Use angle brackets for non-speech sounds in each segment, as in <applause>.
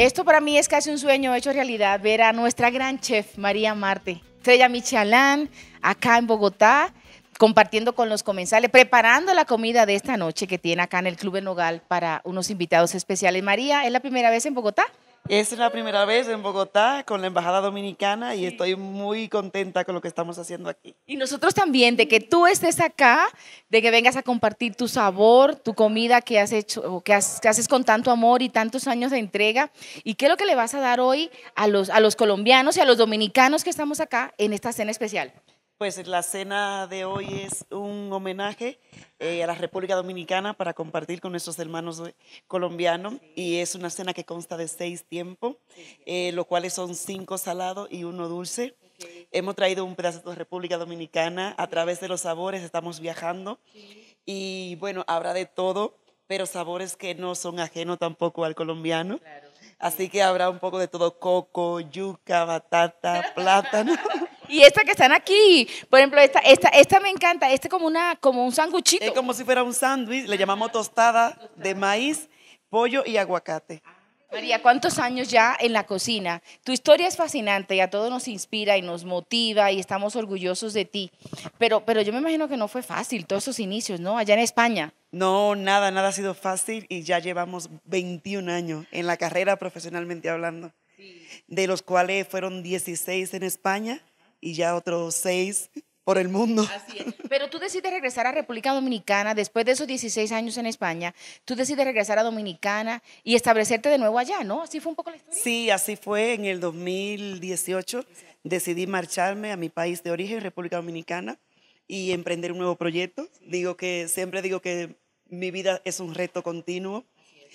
Esto para mí es casi un sueño hecho realidad, ver a nuestra gran chef María Marte, estrella Michelin, acá en Bogotá, compartiendo con los comensales, preparando la comida de esta noche que tiene acá en el Club de Nogal para unos invitados especiales. María, ¿es la primera vez en Bogotá? Es la primera vez en Bogotá con la Embajada Dominicana y estoy muy contenta con lo que estamos haciendo aquí. Y nosotros también, de que tú estés acá, de que vengas a compartir tu sabor, tu comida que has hecho, que, que haces con tanto amor y tantos años de entrega. ¿Y qué es lo que le vas a dar hoy a los, a los colombianos y a los dominicanos que estamos acá en esta cena especial? Pues la cena de hoy es un homenaje eh, a la República Dominicana para compartir con nuestros hermanos eh, colombianos y es una cena que consta de seis tiempos, eh, lo cual cuales son cinco salados y uno dulce. Hemos traído un pedazo de República Dominicana a través de los sabores, estamos viajando y bueno, habrá de todo, pero sabores que no son ajenos tampoco al colombiano. Así que habrá un poco de todo, coco, yuca, batata, <laughs> plátano. Y esta que están aquí, por ejemplo, esta, esta, esta me encanta, este como una, como un sanguchito. Es como si fuera un sándwich, le llamamos tostada de maíz, pollo y aguacate. María, ¿cuántos años ya en la cocina? Tu historia es fascinante y a todos nos inspira y nos motiva y estamos orgullosos de ti. Pero, pero yo me imagino que no fue fácil todos esos inicios, ¿no? Allá en España. No, nada, nada ha sido fácil y ya llevamos 21 años en la carrera profesionalmente hablando, de los cuales fueron 16 en España y ya otros seis por el mundo. Así es. Pero tú decides regresar a República Dominicana después de esos 16 años en España. Tú decides regresar a Dominicana y establecerte de nuevo allá, ¿no? Así fue un poco la historia. Sí, así fue. En el 2018 decidí marcharme a mi país de origen, República Dominicana, y emprender un nuevo proyecto. Digo que siempre digo que mi vida es un reto continuo.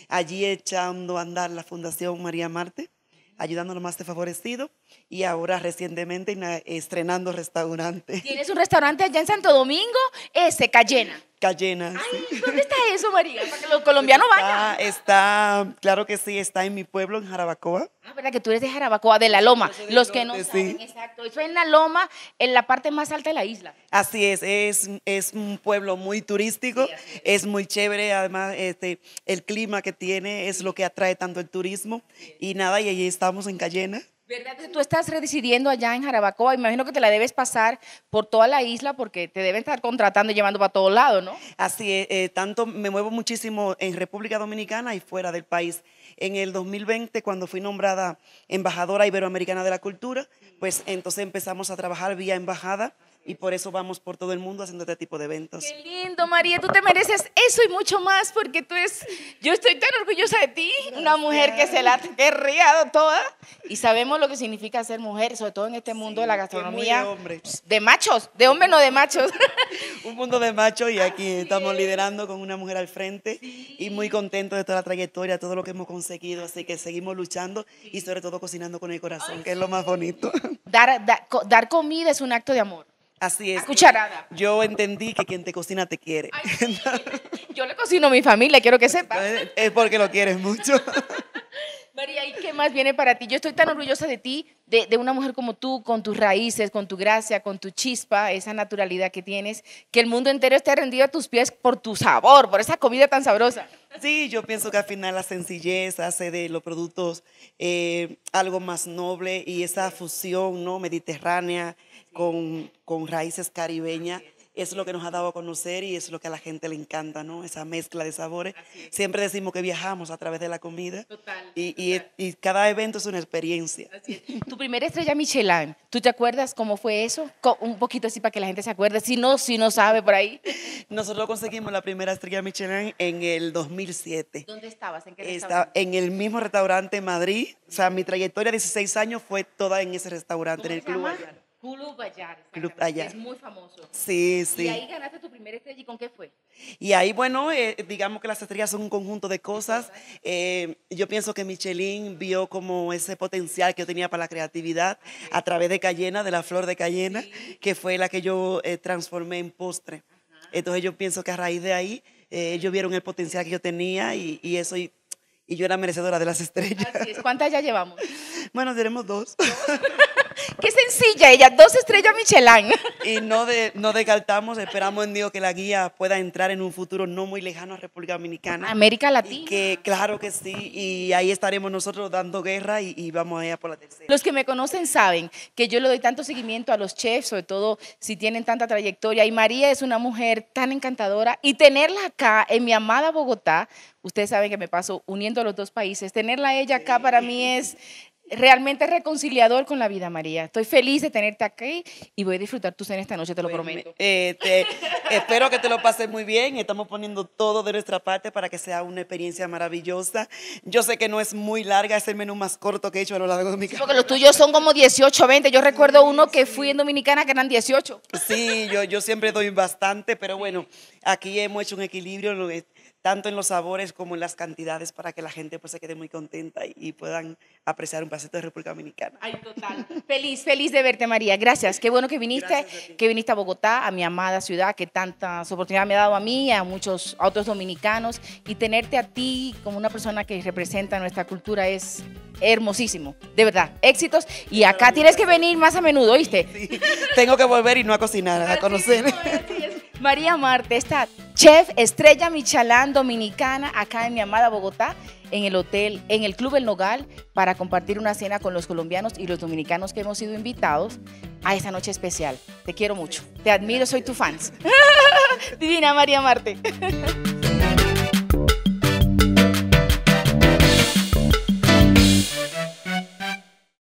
Allí echando a andar la Fundación María Marte ayudando a los más desfavorecidos y ahora recientemente estrenando restaurantes. Tienes un restaurante allá en Santo Domingo, ese Cayena. Cayena. Ay, ¿dónde está eso, María? Para que los colombianos vayan. Está, claro que sí, está en mi pueblo, en Jarabacoa. Ah, verdad que tú eres de Jarabacoa, de La Loma. Los que no saben, exacto. Eso es en La Loma, en la parte más alta de la isla. Así es, es, un pueblo muy turístico, es. muy chévere, además este, el clima que tiene es lo que atrae tanto el turismo. Y nada, y allí estamos en Cayena. ¿Verdad? Tú estás residiendo allá en Jarabacoa, imagino que te la debes pasar por toda la isla porque te deben estar contratando y llevando para todos lados, ¿no? Así eh, tanto me muevo muchísimo en República Dominicana y fuera del país. En el 2020, cuando fui nombrada embajadora iberoamericana de la cultura, pues entonces empezamos a trabajar vía embajada y por eso vamos por todo el mundo haciendo este tipo de eventos. Qué lindo, María, tú te mereces eso y mucho más porque tú es, yo estoy tan orgullosa de ti, una mujer que se la ha guerreado toda y sabemos lo que significa ser mujer, sobre todo en este mundo de la gastronomía. De, pues, de machos, de hombres no de machos. <laughs> Un mundo de machos y aquí estamos liderando con una mujer al frente y muy contento de toda la trayectoria, todo lo que hemos conseguido, así que seguimos luchando y sobre todo cocinando con el corazón, que es lo más bonito. dar, dar comida es un acto de amor. Así es. Pues. Yo entendí que quien te cocina te quiere. <laughs> Yo le cocino a mi familia, quiero que sepa. Es porque lo quieres mucho. <laughs> María, ¿y qué más viene para ti? Yo estoy tan orgullosa de ti, de, una mujer como tú, con tus raíces, con tu gracia, con tu chispa, esa naturalidad que tienes, que el mundo entero esté rendido a tus pies por tu sabor, por esa comida tan sabrosa. Sí, yo pienso que al final la sencillez hace de los productos eh, algo más noble y esa fusión ¿no? mediterránea con, raíces caribeñas. es lo que nos ha dado a conocer y es lo que a la gente le encanta, ¿no? Esa mezcla de sabores. Siempre decimos que viajamos a través de la comida. Y, cada evento es una experiencia. <laughs> Tu primera estrella Michelin, ¿tú te acuerdas cómo fue eso? Un poquito así para que la gente se acuerde, si no, si no sabe por ahí. <laughs> Nosotros conseguimos la primera estrella Michelin en el 2007. ¿Dónde estabas? ¿En en el mismo restaurante en Madrid. O sea, mi trayectoria de 16 años fue toda en ese restaurante, en el club. Club Bayar. Es muy famoso. Sí, sí. Y ahí ganaste tu primera estrella. ¿Y con qué fue? Y ahí, bueno, eh, digamos que las estrellas son un conjunto de cosas. Eh, yo pienso que Michelin vio como ese potencial que yo tenía para la creatividad a través de Cayena, de la flor de Cayena, que fue la que yo eh, transformé en postre. Entonces yo pienso que a raíz de ahí ellos vieron el potencial que yo tenía y, eso y, yo era merecedora de las estrellas. Así es. ¿Cuántas ya llevamos? <laughs> Bueno, tenemos ¿Dos? <laughs> Qué sencilla ella, dos estrellas Michelin. Y no, de, no descartamos, esperamos en Dios que la guía pueda entrar en un futuro no muy lejano a República Dominicana. América Latina. que claro que sí, y ahí estaremos nosotros dando guerra y, vamos allá por la tercera. Los que me conocen saben que yo le doy tanto seguimiento a los chefs, sobre todo si tienen tanta trayectoria, y María es una mujer tan encantadora, y tenerla acá en mi amada Bogotá, ustedes saben que me paso uniendo a los dos países, tenerla ella acá para mí es realmente es reconciliador con la vida, María. Estoy feliz de tenerte aquí y voy a disfrutar tu cena esta noche, te lo prometo. Este, espero que te lo pases muy bien. Estamos poniendo todo de nuestra parte para que sea una experiencia maravillosa. Yo sé que no es muy larga, es el menú más corto que he hecho a lo largo de mi porque los tuyos son como 18, 20. Yo recuerdo uno que fui en Dominicana que eran 18. Sí, yo, yo siempre doy bastante, pero bueno, aquí hemos hecho un equilibrio tanto en los sabores como en las cantidades para que la gente pues se quede muy contenta y, puedan apreciar un pasito de República Dominicana. Ay, total. feliz, feliz de verte, María. Gracias. Qué bueno que viniste, que viniste a Bogotá, a mi amada ciudad que tantas oportunidades me ha dado a mí, y a muchos a otros dominicanos y tenerte a ti como una persona que representa nuestra cultura es hermosísimo, de verdad, éxitos y acá tienes que venir más a menudo, ¿oíste? Sí, tengo que volver y no a cocinar, a conocer. María Marte, está chef estrella Michalán dominicana acá en mi amada Bogotá, en el hotel, en el Club El Nogal, para compartir una cena con los colombianos y los dominicanos que hemos sido invitados a esta noche especial. Te quiero mucho, te admiro, soy tu fans. <laughs> Divina María Marte. <laughs>